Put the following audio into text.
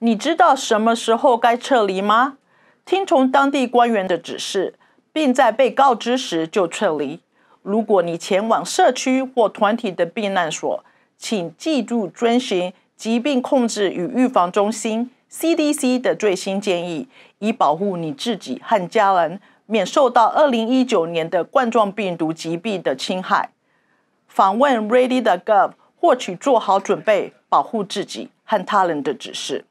你知道什么时候该撤离吗？听从当地官员的指示，并在被告知时就撤离。如果你前往社区或团体的避难所，请记住遵循疾病控制与预防中心 （CDC） 的最新建议，以保护你自己和家人免受到2019年的冠状病毒疾病的侵害。访问 ready.gov 获取做好准备、保护自己和他人的指示。